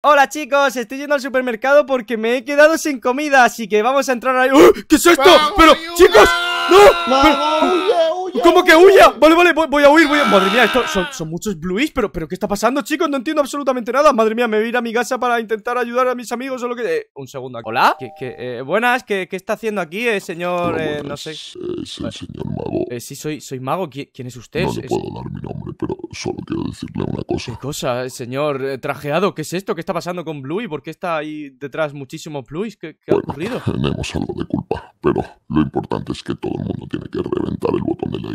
Hola chicos, estoy yendo al supermercado porque me he quedado sin comida, así que vamos a entrar ahí. ¡Oh! ¿Qué es esto? ¡Pero, chicos! ¡No! ¿Cómo que huya? Vale, vale, voy, a huir, voy a... Madre mía, esto son, muchos blues, pero, pero ¿qué está pasando, chicos? No entiendo absolutamente nada. Madre mía, me voy a ir a mi casa para intentar ayudar a mis amigos o lo que... Eh, un segundo. ¿Hola? Eh, ¿Qué, buenas, ¿qué, está haciendo aquí, eh, señor? no sé. Es el señor mago. sí, soy, soy mago. ¿Quién, es usted? No le puedo dar mi nombre, pero solo quiero decirle una cosa. ¿Qué cosa, señor trajeado? ¿Qué es esto? ¿Qué está pasando con Bluey? ¿Por qué está ahí detrás muchísimo Blueys? ¿Qué, ha ocurrido? tenemos algo de culpa, pero lo importante es que todo el mundo tiene que rever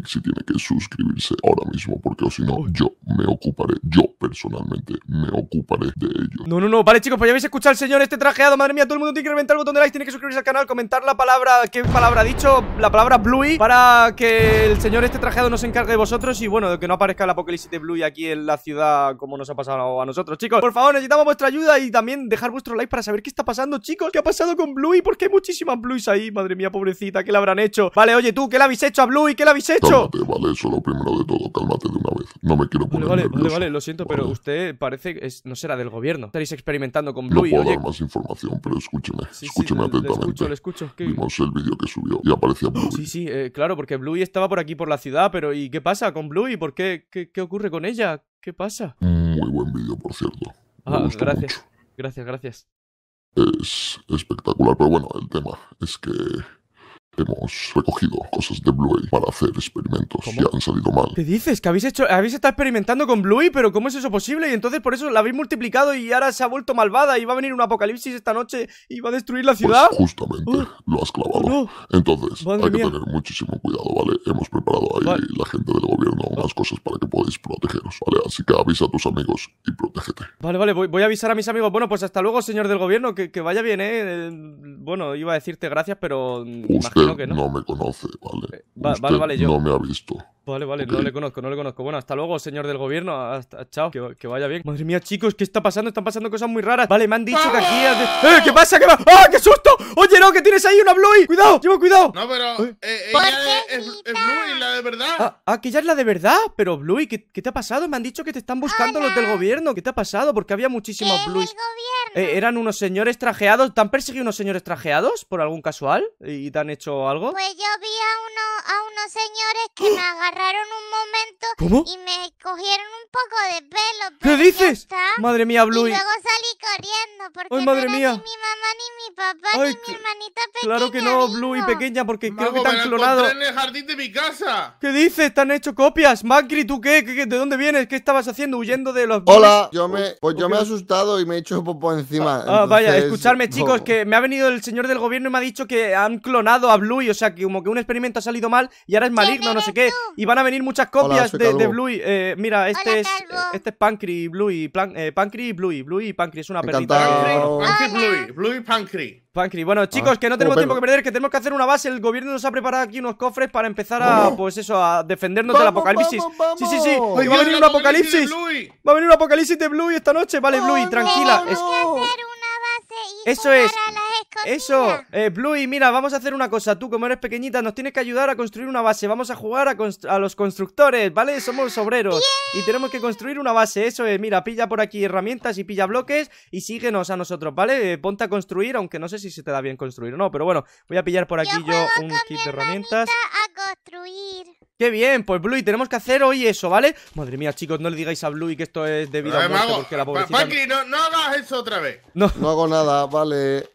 si tiene que suscribirse ahora mismo, porque o si no, yo me ocuparé, yo personalmente me ocuparé de ello. No, no, no, vale chicos, pues ya habéis escuchado al señor este trajeado, madre mía, todo el mundo tiene que reventar el botón de like, tiene que suscribirse al canal, comentar la palabra, qué palabra ha dicho, la palabra Bluey, para que el señor este trajeado nos encargue de vosotros y bueno, de que no aparezca el apocalipsis de Bluey aquí en la ciudad como nos ha pasado a nosotros, chicos. Por favor, necesitamos vuestra ayuda y también dejar vuestro like para saber qué está pasando, chicos, qué ha pasado con Bluey, porque hay muchísimas Blueys ahí, madre mía, pobrecita, ¿qué le habrán hecho? Vale, oye tú, ¿qué le habéis hecho a Bluey? ¿Qué le habéis hecho? Cálmate, vale, eso es lo primero de todo, cálmate de una vez. No me quiero poner Vale, vale, vale, lo siento, pero usted parece que no será del gobierno. Estaréis experimentando con Blue No puedo dar más información, pero escúcheme, escúcheme sí, atentamente. Le escucho, le escucho. Vimos el vídeo que subió y aparecía Blue. Sí, sí, eh, claro, porque Blue estaba por aquí, por la ciudad, pero ¿y qué pasa con Blue? por qué? ¿Qué, ocurre con ella? ¿Qué pasa? Muy buen vídeo, por cierto. Ah, gracias. Gracias, gracias. Es espectacular, pero bueno, el tema es que Hemos recogido cosas de Bluey para hacer experimentos y han salido mal. ¿Qué dices? ¿Que habéis hecho, habéis estado experimentando con Bluey? ¿Pero cómo es eso posible? Y entonces por eso la habéis multiplicado y ahora se ha vuelto malvada y va a venir un apocalipsis esta noche y va a destruir la pues ciudad. justamente, lo has clavado. Entonces, hay que tener muchísimo cuidado, ¿vale? Hemos preparado ahí la gente del gobierno oh. unas cosas para que podáis protegeros, ¿vale? Así que avisa a tus amigos y protégete. Vale, vale, voy, a avisar a mis amigos. Bueno, pues hasta luego, señor del gobierno, que, que vaya bien, ¿eh? Bueno, iba a decirte gracias, pero... Usted no, me conoce, vale. Eh, vale, vale, yo. No me ha visto. Vale, vale, no le conozco, no le conozco. Bueno, hasta luego, señor del gobierno. Hasta, chao, que, vaya bien. Madre mía, chicos, ¿qué está pasando? Están pasando cosas muy raras. Vale, me han dicho que aquí. ¡Eh, qué pasa? ¿Qué va? ¡Ah, qué susto! Oye, no, que tienes ahí una Bluey. Cuidado, llevo cuidado. No, pero. Eh, eh es, es, la de verdad. Ah, ah, que ella es la de verdad. Pero, Bluey, ¿qué, te ha pasado? Me han dicho que te están buscando los del gobierno. ¿Qué te ha pasado? Porque había muchísimas Blueys. Eh, ¿Eran unos señores trajeados? ¿Te han perseguido unos señores trajeados por algún casual? ¿Y te han hecho algo? Pues yo vi a, uno, a unos señores que me ¡Oh! agarraron un momento ¿Cómo? y me cogieron un poco de pelo. ¿Qué dices? Madre mía, Blue. Y luego salí corriendo porque no ni mi mamá ni mi papá ni mi hermanita pequeña. Claro que no, Blue y pequeña porque creo que te han clonado. en el jardín de mi casa. ¿Qué dices? ¿Te han hecho copias? Macri, ¿tú qué? de dónde vienes? ¿Qué estabas haciendo? ¿Huyendo de los... Hola, yo me, pues yo me he asustado y me he hecho Ah, vaya, escucharme, chicos, que me ha venido el señor del gobierno y me ha dicho que han clonado a Bluey, o sea, que como que un experimento ha salido mal y ahora es maligno, no sé qué. Y van a venir muchas copias de, Bluey. Eh, mira, este es eh, este es Pancri, Bluey, plan, eh, y Bluey, Bluey, es una perrita. Bluey, Bluey, Pancry. Bueno, chicos, que no tenemos tiempo que perder, que tenemos que hacer una base. El gobierno nos ha preparado aquí unos cofres para empezar a, pues eso, a defendernos del apocalipsis. Sí, sí, sí. va a venir un apocalipsis. Va a venir un apocalipsis de Bluey esta noche. Vale, Bluey, tranquila. Es... Eso es. Eso, eh, Bluey, mira, vamos a hacer una cosa. Tú, como eres pequeñita, nos tienes que ayudar a construir una base. Vamos a jugar a, los constructores, ¿vale? Somos obreros. Y tenemos que construir una base. Eso es, mira, pilla por aquí herramientas y pilla bloques y síguenos a nosotros, ¿vale? Eh, ponte a construir, aunque no sé si se te da bien construir o no, pero bueno, voy a pillar por aquí yo, un kit de herramientas. A construir. ¡Qué bien! Pues Bluey, tenemos que hacer hoy eso, ¿vale? Madre mía, chicos, no le digáis a Bluey que esto es de vida eh, porque la pobrecita... no, no hagas eso otra vez. No. no hago nada, vale.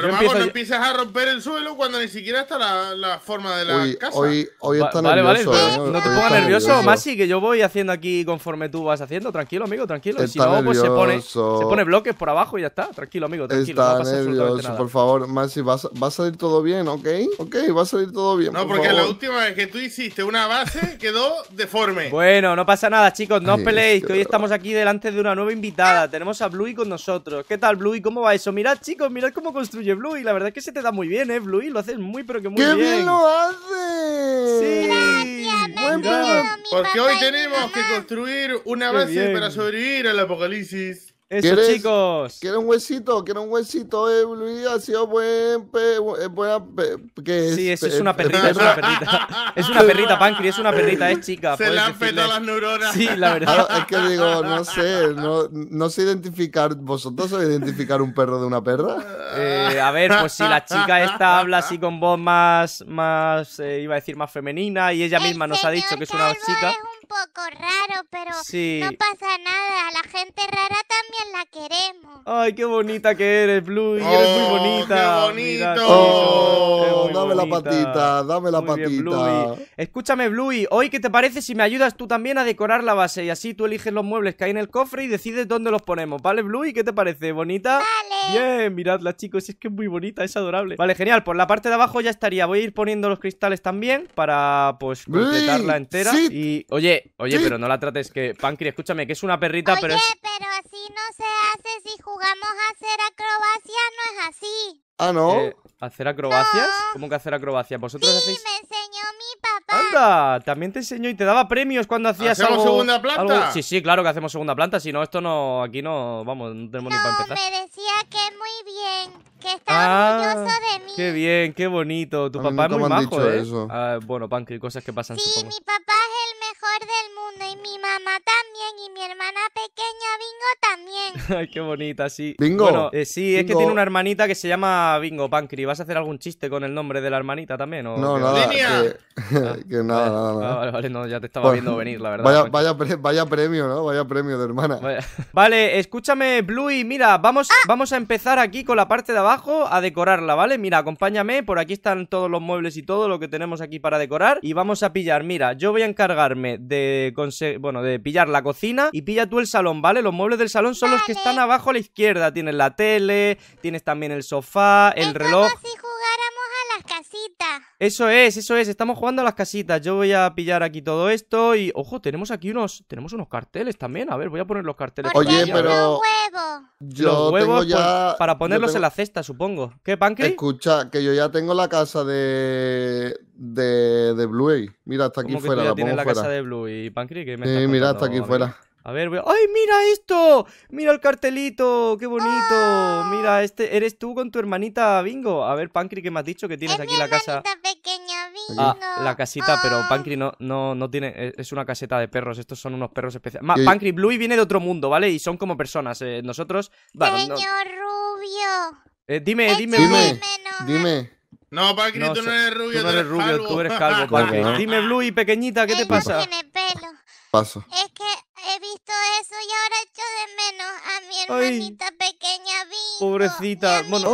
Pero Mago, no empiezas a romper el suelo cuando ni siquiera está la, forma de la casa. Hoy, ¿eh? está nervioso. Vale, no te pongas nervioso, Masi, que yo voy haciendo aquí conforme tú vas haciendo. Tranquilo, amigo, tranquilo. Está si no, pues se pone, bloques por abajo y ya está. Tranquilo, amigo, tranquilo. Está no pasa nervioso, nada. por favor. Masi, va, a salir todo bien, ¿ok? Ok, va a salir todo bien. No, porque la última vez que tú hiciste una base quedó deforme. Bueno, no pasa nada, chicos, no os peleéis, que hoy estamos aquí delante de una nueva invitada. Tenemos a Bluey con nosotros. ¿Qué tal, Bluey? ¿Cómo va eso? Mirad, chicos, mirad cómo construye Oye, Bluey, la verdad es que se te da muy bien, ¿eh, Bluey? Lo haces muy, pero que muy bien. ¡Qué bien lo haces! Sí. Porque hoy tenemos que construir una base para sobrevivir al apocalipsis. Eso, chicos. quiero un huesito? quiero un huesito? Eh, Luis ha oh, sido buen. Eh, buena, que sí, es una perrita, es una perrita. es una perrita, Pancri, es una perrita, es chica. Se le han petado las neuronas. Sí, la verdad. es que digo, no sé, no, sé identificar. ¿Vosotros sabéis identificar un perro de una perra? Eh, a ver, pues si la chica esta habla así con voz más. más eh, iba a decir más femenina y ella misma nos ha dicho que es una chica poco raro, pero no pasa nada. A la gente rara también la queremos. Ay, qué bonita que eres, Blue. Oh, eres muy bonita. ¡Qué oh, bonito! dame la patita, dame la patita. Escúchame, Bluey. Hoy, ¿qué te parece si me ayudas tú también a decorar la base? Y así tú eliges los muebles que hay en el cofre y decides dónde los ponemos. ¿Vale, Bluey? ¿Qué te parece? ¿Bonita? Vale. Bien, miradla, chicos. Es que es muy bonita, es adorable. Vale, genial. Por la parte de abajo ya estaría. Voy a ir poniendo los cristales también para, pues, completarla entera. Y, oye, Oye, pero no la trates que... Pancri, escúchame, que es una perrita, pero pero así no se hace si jugamos a hacer acrobacias, no es así. Ah, ¿no? Eh, ¿Hacer acrobacias? ¿Cómo que hacer acrobacias? ¿Vosotros sí, me enseñó mi papá. ¡Anda! También te enseñó y te daba premios cuando hacías ¿Hacemos segunda planta? Sí, sí, claro que hacemos segunda planta. Si no, esto no... Aquí no... Vamos, no tenemos ni para empezar. me decía que muy bien. Que está ah, orgulloso de mí. Qué bien, qué bonito. Tu papá es muy majo, ¿eh? Ah, bueno, Pancri, cosas que pasan, Sí, mi papá es del mundo y mi mamá también y mi hermana pequeña Bingo también. Ay, qué bonita, sí. Bingo. Eh, sí, es que tiene una hermanita que se llama Bingo Pancri. ¿Vas a hacer algún chiste con el nombre de la hermanita también? O no, no. que... Ah. Que, nada, ah, nada, nada. Ah, vale, vale, no, ya te estaba viendo venir, la verdad. Vaya, premio, ¿no? Vaya premio de hermana. Vale, escúchame, Bluey, mira, vamos, vamos a empezar aquí con la parte de abajo a decorarla, ¿vale? Mira, acompáñame, por aquí están todos los muebles y todo lo que tenemos aquí para decorar. Y vamos a pillar, mira, yo voy a encargarme de, bueno, de pillar la cocina y pilla tú el salón, ¿vale? Los muebles del salón son los que están eh. abajo a la izquierda. Tienes la tele, tienes también el sofá, el es reloj. Como si jugáramos a las casitas. Eso es, eso es. Estamos jugando a las casitas. Yo voy a pillar aquí todo esto y ojo, tenemos aquí unos, tenemos unos carteles también. A ver, voy a poner los carteles. Oye, pero yo los huevos tengo ya... para ponerlos en la cesta, supongo. ¿Qué, Pancake? Escucha, que yo ya tengo la casa de... de, de Bluey. Mira, está aquí fuera. Que ya la, la casa de Bluey, Sí, mira, está aquí fuera. A ver, voy ¡Ay, mira esto! ¡Mira el cartelito! ¡Qué bonito! Ah. Mira, este eres tú con tu hermanita Bingo. A ver, Pancri, ¿qué me has dicho? Que tienes aquí la casa... Pequeña, Bingo. Ah, la casita, pero ah. Pancri no, no, no tiene... E, es una caseta de perros. Estos son unos perros especiales. Pankri, Blue Bluey viene de otro mundo, ¿vale? Y son como personas. Eh, nosotros... Pequeño Rubio. Eh, dime, dime, Dime, dime. No, Pancri, no, tú no eres rubio, tú, no eres rubio, tú eres calvo, Dime, Bluey, pequeñita, ¿qué te pasa? No tiene pelo. Paso. Es que he visto eso y ahora echo de menos a mi hermanita pequeña Bingo. Pobrecita. Bueno,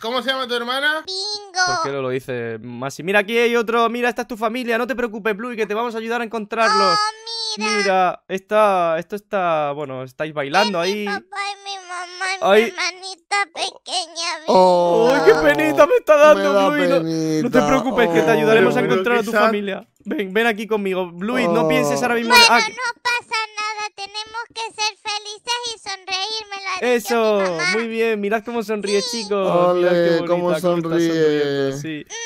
¿cómo, se, llama tu hermana? Bingo. ¿Por qué no lo dice Masi? Mira, aquí hay otro. Mira, esta es tu familia. No te preocupes, Bluey, que te vamos a ayudar a encontrarlos. Oh, mira. Mira, está, esto está. Bueno, estáis bailando ahí. Mi papá y mi mamá y mi hermanita pequeña oh, Bingo. qué penita me está dando, No, te preocupes, que te oh, ayudaremos a encontrar a tu familia. Ven, ven aquí conmigo. Bluey, no pienses ahora mismo. Ah, no pasa nada tenemos que ser felices y sonreír. Eso, muy bien. Mirad cómo sonríe, chicos. Mirad cómo sonríe.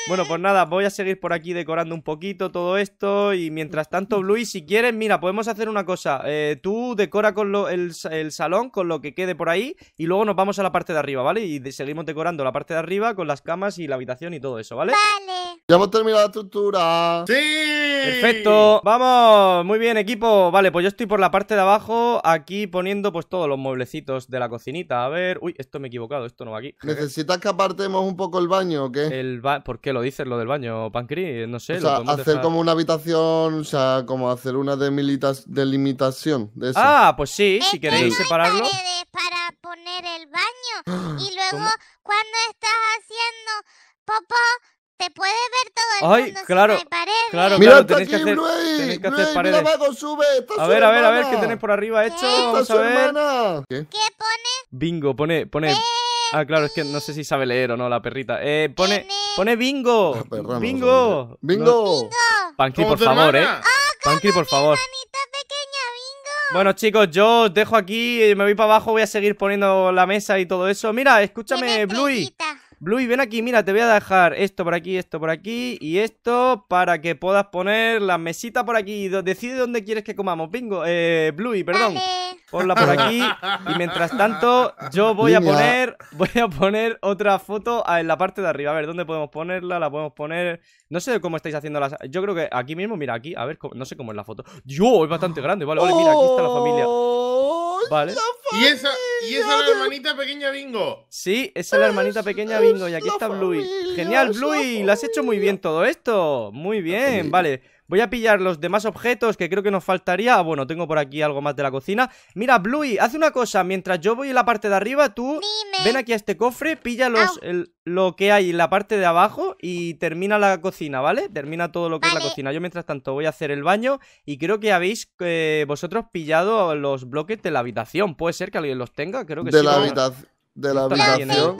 Bueno, pues nada, voy a seguir por aquí decorando un poquito todo esto. Y mientras tanto, Bluey, si quieres, mira, podemos hacer una cosa. Eh, tú decora con lo, el, salón, con lo que quede por ahí. Y luego nos vamos a la parte de arriba, ¿vale? Y seguimos decorando la parte de arriba con las camas y la habitación y todo eso, ¿vale? Vale. Ya hemos terminado la estructura. ¡Sí! Perfecto. Vamos. Muy bien, equipo. Vale, pues yo estoy por la parte de abajo, aquí poniendo pues todos los mueblecitos de la cocinita. A ver, uy, esto me he equivocado, esto no va aquí. ¿Necesitas que apartemos un poco el baño o qué? El ¿Por qué lo dices lo del baño, Pancri? No sé. O sea, hacer como una habitación, o sea, como hacer una delimitación de eso. Ah, pues sí, si queréis separarlo. para poner el baño y luego cuando estás haciendo popó te puede ver todo el mundo claro, Claro, mira claro, tenéis que hacer, tenéis que hacer paredes. a ver, a ver, a ver, ¿qué tenéis por arriba hecho? ¿Qué? Vamos a ver. ¿Qué? pone? Bingo, pone, pone. ah, claro, es que no sé si sabe leer o no la perrita. Eh, pone, pone bingo. Ah, bingo. Bingo. Eh. Ah, bingo. Panky, por favor, eh. Oh, Panky, por favor. Bueno, chicos, yo os dejo aquí, me voy para abajo, voy a seguir poniendo la mesa y todo eso. Mira, escúchame, Bluey. Bluey, ven aquí, mira, te voy a dejar esto por aquí, esto por aquí y esto para que puedas poner la mesita por aquí. Decide dónde quieres que comamos. Bingo, eh, Bluey, perdón. Ponla por aquí y mientras tanto yo voy a poner voy a poner otra foto ah, en la parte de arriba. A ver, ¿dónde podemos ponerla? La podemos poner... No sé cómo estáis haciendo las... Yo creo que aquí mismo, mira, aquí, a ver, no sé cómo es la foto. ¡Yo! Es bastante grande. Vale, vale, mira, aquí está la familia. ¡Oh! Vale. Y esa, y esa es la hermanita pequeña Bingo. Sí, esa es la hermanita pequeña Bingo. Y aquí está Bluey. Genial, Bluey. Lo has hecho muy bien todo esto. Muy bien, vale. Voy a pillar los demás objetos que creo que nos faltaría. Ah, bueno, tengo por aquí algo más de la cocina. Mira, Bluey, haz una cosa. Mientras yo voy a la parte de arriba, tú ven aquí a este cofre, pilla los, lo que hay en la parte de abajo y termina la cocina, ¿vale? Termina todo lo que es la cocina. Yo mientras tanto voy a hacer el baño y creo que habéis eh, vosotros pillado los bloques de la habitación. Puede ser que alguien los tenga, creo que de La habitación de la habitación.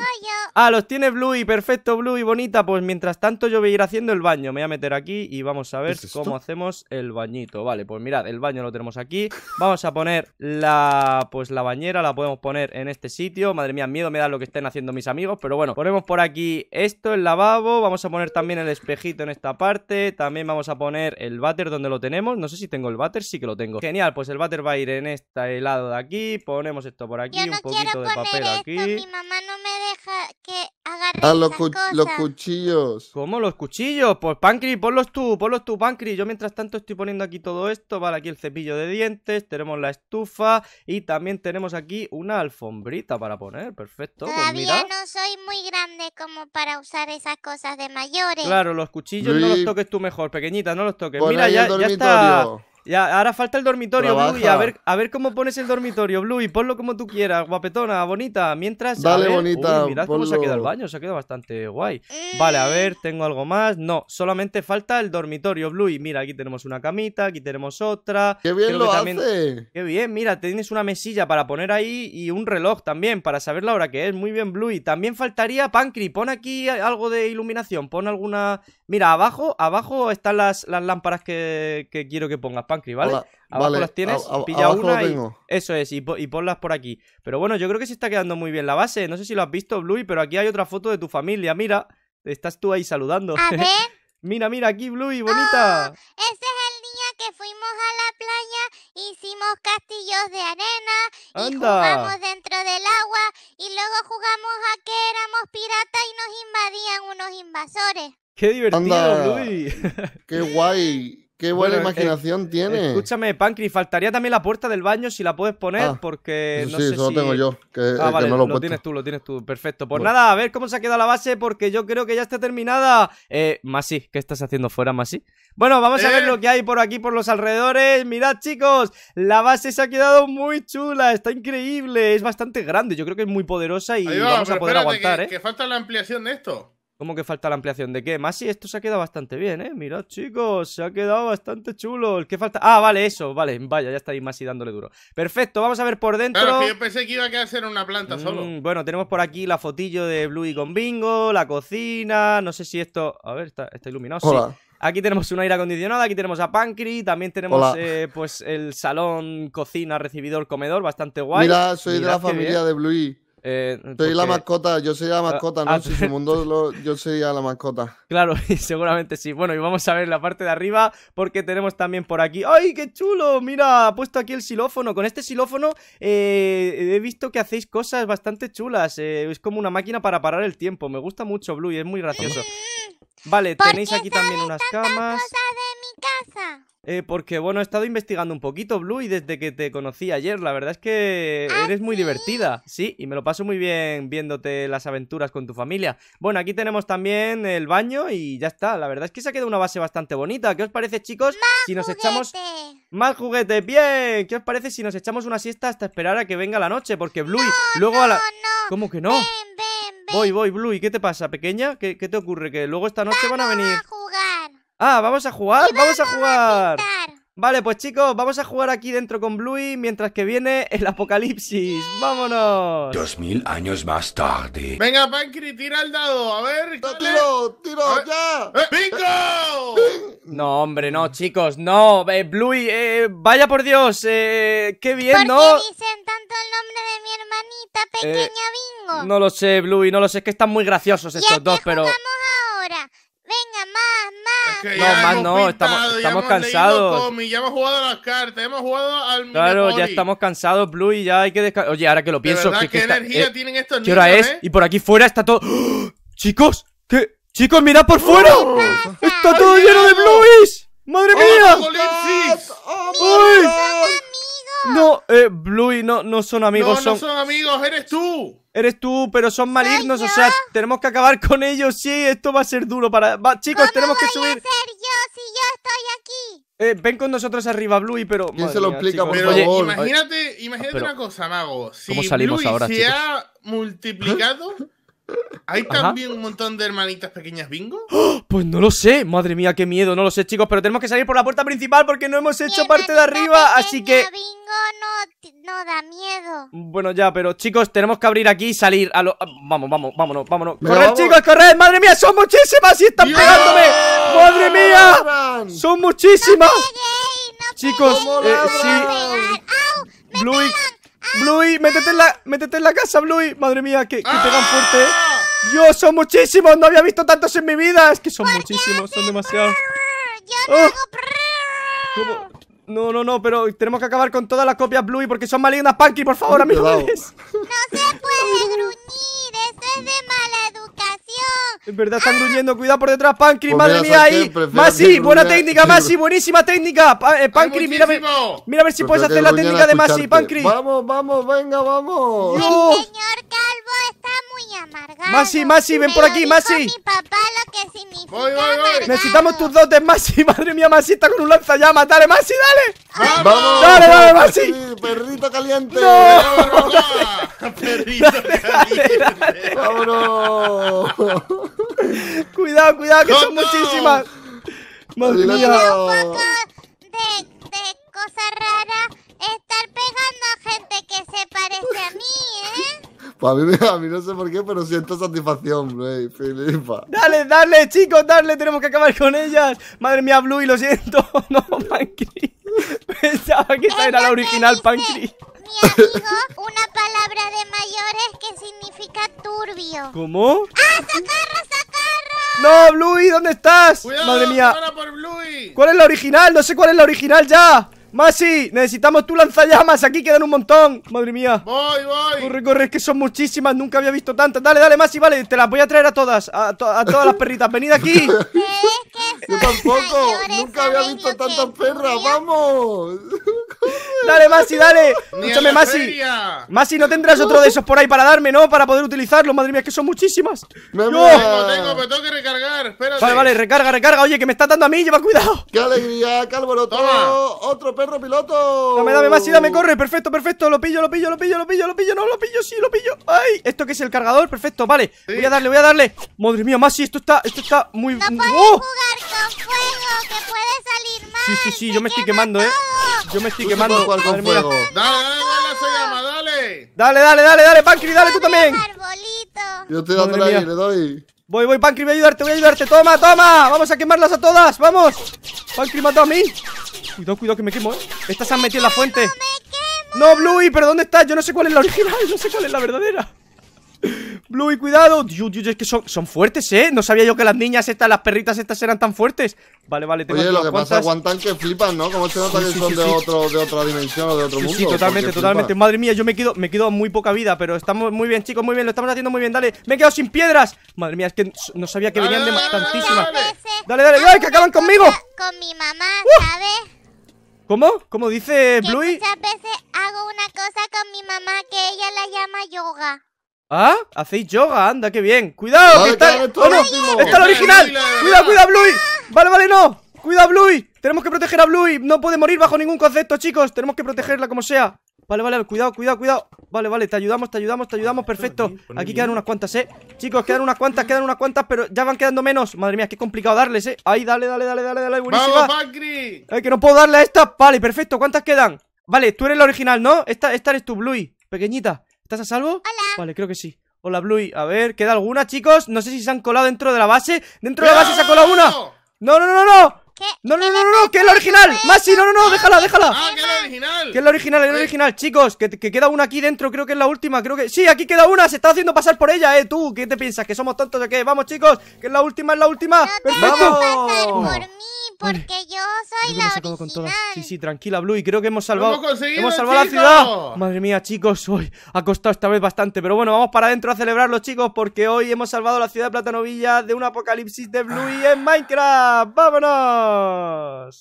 Ah, los tiene Bluey, perfecto, Bluey, bonita. Pues mientras tanto yo voy a ir haciendo el baño. Me voy a meter aquí y vamos a ver cómo hacemos el bañito. Vale, pues mirad, el baño lo tenemos aquí. Vamos a poner la pues la bañera, la podemos poner en este sitio. Madre mía, miedo me da lo que estén haciendo mis amigos, pero bueno. Ponemos por aquí esto, el lavabo. Vamos a poner también el espejito en esta parte. También vamos a poner el váter donde lo tenemos. No sé si tengo el váter, sí que lo tengo. Genial, pues el váter va a ir en este lado de aquí. Ponemos esto por aquí, un poquito de papel aquí mi mamá no me deja que agarre ah, los, los cuchillos. ¿Cómo los cuchillos? Pues Pancri, ponlos tú, ponlos tú, Pancri. Yo mientras tanto estoy poniendo aquí todo esto. Vale, aquí el cepillo de dientes, tenemos la estufa y también tenemos aquí una alfombrita para poner. Perfecto. Pues Todavía no soy muy grande como para usar esas cosas de mayores. Claro, los cuchillos no los toques tú mejor, pequeñita, no los toques. Mira, ya, ya está ya, ahora falta el dormitorio, Bluey a ver, a ver cómo pones el dormitorio, Blue. ponlo como tú quieras, guapetona, bonita. Mientras. Dale, bonita. mirad cómo se ha quedado el baño, se ha quedado bastante guay. Vale, a ver, tengo algo más. No, solamente falta el dormitorio, Blue. mira, aquí tenemos una camita, aquí tenemos otra. Qué bien lo hace. Qué bien, mira, tienes una mesilla para poner ahí y un reloj también para saber la hora que es. Muy bien, Blue. Y también faltaría, Pancri, pon aquí algo de iluminación. Pon alguna. Mira, abajo, abajo están las, las lámparas que, que quiero que pongas. Pancri, ¿vale? abajo las tienes, pilla una y, eso es, y, ponlas por aquí. Pero bueno, yo creo que se está quedando muy bien la base. No sé si lo has visto, Bluey, pero aquí hay otra foto de tu familia. Mira, estás tú ahí saludando. A ver. mira, mira, aquí Bluey, bonita. Oh, ese es el día que fuimos a la playa, hicimos castillos de arena y jugamos dentro del agua y luego jugamos a que éramos piratas y nos invadían unos invasores. ¡Qué divertido, Bluey! ¡Qué guay! Qué buena eh, imaginación eh, tiene. Escúchame, Pancri, faltaría también la puerta del baño si la puedes poner, ah, porque no sí, sé eso lo tengo yo, que, ah, vale, no lo, lo tienes tú, lo tienes tú, perfecto. Pues nada, a ver cómo se ha quedado la base, porque yo creo que ya está terminada. Eh, Masi, ¿qué estás haciendo fuera, Masi? Bueno, vamos a ver eh. lo que hay por aquí, por los alrededores. Mirad, chicos, la base se ha quedado muy chula, está increíble, es bastante grande, yo creo que es muy poderosa y vamos a poder aguantar, ¿eh? Que falta la ampliación de esto. ¿Cómo que falta la ampliación? ¿De qué? Más esto se ha quedado bastante bien, ¿eh? Mirad, chicos, se ha quedado bastante chulo. qué falta? Ah, vale, eso, vale. Vaya, ya estáis ahí Masi dándole duro. Perfecto, vamos a ver por dentro. Claro, que yo pensé que iba a quedar una planta mm, solo. Bueno, tenemos por aquí la fotillo de Bluey con Bingo, la cocina, no sé si esto... A ver, está, está iluminado, sí. Aquí tenemos un aire acondicionado, aquí tenemos a Pancri, también tenemos eh, pues el salón, cocina, recibidor, comedor, bastante guay. Mira, soy de la familia de Bluey. Eh, soy la mascota, yo sería la ah, mascota, ¿no? Ah, si el mundo yo sería la mascota. Claro, seguramente sí. Bueno, y vamos a ver la parte de arriba porque tenemos también por aquí. ¡Ay, qué chulo! Mira, ha puesto aquí el silófono Con este silófono eh, he visto que hacéis cosas bastante chulas. Eh, es como una máquina para parar el tiempo. Me gusta mucho, Blue, y es muy gracioso. Vale, tenéis aquí también unas camas casa? Eh, porque bueno, he estado investigando un poquito, Blue, y desde que te conocí ayer, la verdad es que ah, eres muy divertida. Sí, y me lo paso muy bien viéndote las aventuras con tu familia. Bueno, aquí tenemos también el baño y ya está. La verdad es que se ha quedado una base bastante bonita. ¿Qué os parece, chicos? Más si nos echamos. ¡Más juguetes! ¡Bien! ¿Qué os parece si nos echamos una siesta hasta esperar a que venga la noche? Porque Blue, luego a la. ¿Cómo que no? Voy, voy, Blue. ¿Y qué te pasa, pequeña? ¿Qué, te ocurre? Que luego esta noche van a venir. jugar. Ah, vamos a jugar, vamos, a jugar. vale, pues chicos, vamos a jugar aquí dentro con Bluey mientras que viene el apocalipsis. ¡Vámonos! Dos mil años más tarde. Venga, Pankri, tira el dado, a ver. ¡Tiro, tiro, ya! Eh, ¡Bingo! No, hombre, no, chicos, no. Eh, Bluey, eh, vaya por Dios, qué bien, ¿no? ¿Por qué dicen tanto el nombre de mi hermanita, pequeña Bingo? No lo sé, Bluey, no lo sé, es que están muy graciosos estos dos, pero... Venga, más, más. no, más no, estamos, estamos cansados. ya hemos jugado a las cartas, hemos jugado al Claro, ya estamos cansados, Blue, y ya hay que descansar. Oye, ahora que lo pienso. ¿Qué, ¿Qué energía eh, tienen estos niños? ¿Qué hora es? Eh? Y por aquí fuera está todo. ¡Ah! ¡Chicos! ¿Qué? ¡Chicos, mirad por fuera! Oh, ¡Está todo lleno de Blueys! ¡Madre oh, mía! Blue y no, no son amigos. No, no son... amigos, eres tú. Eres tú, pero son malignos, o sea, tenemos que acabar con ellos, sí, esto va a ser duro para... chicos, tenemos que subir... A ser yo si yo estoy aquí? Eh, ven con nosotros arriba, Blue pero... se lo imagínate, imagínate ah, una cosa, Mago. Si ¿Cómo salimos Bluey ahora, se ha multiplicado... ¿Eh? ¿Hay también un montón de hermanitas pequeñas bingo? ¡Oh! Pues no lo sé, madre mía, qué miedo, no lo sé, chicos, pero tenemos que salir por la puerta principal porque no hemos hecho parte de arriba, así que... bingo no, da miedo. Bueno, ya, pero chicos, tenemos que abrir aquí y salir a lo... Vamos, vamos, vámonos, vámonos. Pero chicos, corred! ¡Madre mía, son muchísimas y están pegándome! ¡Madre mía! ¡Son muchísimas! chicos, eh, sí... Bluey, métete en la, casa, Bluey. Madre mía, que, que pegan ¡Ah! fuerte. Eh. Dios, son muchísimos. No había visto tantos en mi vida. Es que son muchísimos, son demasiados. Yo no, oh. no, no, no, pero tenemos que acabar con todas las copias Bluey porque son malignas, Punky, por favor, amigos No se puede gruñir eso es de mala educación. En verdad están gruñendo, cuidado por detrás, Pancri, pues madre mía ahí. Masi, buena técnica, Masi, buenísima técnica. Pa, eh, mira, a ver si puedes hacer la técnica de Masi, Pancri. Vamos, vamos, venga, vamos. señor Masi, Masi, ven por aquí, Masi. voy, voy, voy. Necesitamos tus dotes, Masi. Madre mía, Masi está con un lanzallamas. Dale, Masi, dale. ¡Vamos! Dale, dale, Masi. perrito caliente. perrito caliente. Vámonos. cuidado, cuidado, que son muchísimas. Madre mía. un poco de cosas raras estar pegando a gente que se parece a mí, ¿eh? Pues a mí, a mí no sé por qué, pero siento satisfacción, wey. Filipa. Dale, dale, chicos, dale, tenemos que acabar con ellas. Madre mía, Bluey, lo siento. No, Pancri. Pensaba que esta era la original, Pancri. Mi amigo, una palabra de mayores que significa turbio. ¿Cómo? ¡Ah, socorro, socorro! No, Bluey, ¿dónde estás? Cuidado, Madre mía. Por Bluey. ¿Cuál es la original? No sé cuál es la original ya. Masi, necesitamos tu lanzallamas. Aquí quedan un montón. Madre mía. Voy, voy. Corre, corre, es que son muchísimas. Nunca había visto tantas. Dale, dale, Masi, vale. Te las voy a traer a todas. A, todas las perritas. Venid aquí. ¿Qué? Yo tampoco. Nunca había visto tantas perras. Vamos. Dale, Masi, dale. Escúchame, Masi. Masi, no tendrás otro de esos por ahí para darme, ¿no? Para poder utilizarlo. Madre mía, es que son muchísimas. No, tengo, tengo, tengo que recargar. Espérate. Vale, vale, recarga, recarga. Oye, que me está dando a mí, lleva cuidado. ¡Qué alegría, qué alboroto! ¡Otro perro piloto! Dame, dame, Masi, dame, corre. Perfecto, perfecto. Lo pillo, lo pillo, lo pillo, lo pillo, lo pillo. No, lo pillo, sí, lo pillo. ¡Ay! ¿Esto que es el cargador? Perfecto, vale. Voy a darle, voy a darle. Madre mía, Masi, esto está, esto está muy. No ¡Oh! jugar con fuego, que puede salir mal. Sí, sí, sí, ¿eh? yo me estoy quemando, ¿eh? Yo me estoy quemando. Dale, dale, dale, se llama, dale. Dale, dale, dale, dale, Pancri, dale tú también. Yo te doy, le doy. Voy, voy, Pancri, voy a ayudarte, voy a ayudarte. Toma, toma. Vamos a quemarlas a todas, vamos. Pancri mató a mí. Cuidado, cuidado, que me quemo, eh. Estas se han metido en la fuente. No, Bluey, pero ¿dónde estás? Yo no sé cuál es la original, no sé cuál es la verdadera. Bluey, cuidado Dios, es que son, fuertes, ¿eh? No sabía yo que las niñas estas, las perritas estas eran tan fuertes Vale, vale, tengo Oye, lo que pasa, aguantan que flipan, ¿no? Como se nota que son de, otra dimensión de otro mundo Sí, totalmente, totalmente Madre mía, yo me quedo, me quedo muy poca vida Pero estamos muy bien, chicos, muy bien, lo estamos haciendo muy bien Dale, me he quedado sin piedras Madre mía, es que no sabía que venían de tantísimas Dale, dale, dale, que acaban conmigo Con mi mamá, uh. ¿sabes? ¿Cómo? ¿Cómo dice Bluey? muchas veces hago una cosa con mi mamá que ella la llama yoga ¿Ah? ¿Hacéis yoga? Anda, qué bien. ¡Cuidado! está... el original! ¡Cuidado, cuidado, Bluey! ¡Vale, vale, no! ¡Cuidado, Bluey! Tenemos que proteger a Bluey. No puede morir bajo ningún concepto, chicos. Tenemos que protegerla como sea. Vale, vale, cuidado, cuidado, cuidado. Vale, vale, te ayudamos, te ayudamos, te ayudamos. Perfecto. Aquí quedan unas cuantas, eh. Chicos, quedan unas cuantas, quedan unas cuantas, pero ya van quedando menos. Madre mía, qué complicado darles, eh. Ahí, dale, dale, dale, dale, dale. Buenísima. ¡Vamos, Ay, que no puedo darle a esta. Vale, perfecto. ¿Cuántas quedan? Vale, tú eres la original, ¿no? Esta, esta eres tú, Bluey. Pequeñita. ¿Estás a salvo? Hola. Vale, creo que sí. Hola, Bluey. A ver, ¿queda alguna, chicos? No sé si se han colado dentro de la base. ¡Dentro de la base se ha colado una! ¡No, no, no, no! No, no, no, no, que es la original. Masi, no, no, no, déjala, déjala. Ah, que es la original. Que es la original, es la original. Chicos, que, queda una aquí dentro, creo que es la última, creo que... Sí, aquí queda una, se está haciendo pasar por ella, eh, tú. ¿Qué te piensas? ¿Que somos tontos o qué? Vamos, chicos, que es la última, es la última. No a Pasar por mí. Porque yo soy la original. sí, sí, tranquila, Blue. creo que hemos salvado. Hemos, salvado la ciudad. Madre mía, chicos. Hoy ha costado esta vez bastante. Pero bueno, vamos para adentro a celebrarlo, chicos. Porque hoy hemos salvado la ciudad de Platanovilla de un apocalipsis de Blue en Minecraft. ¡Vámonos! adiós.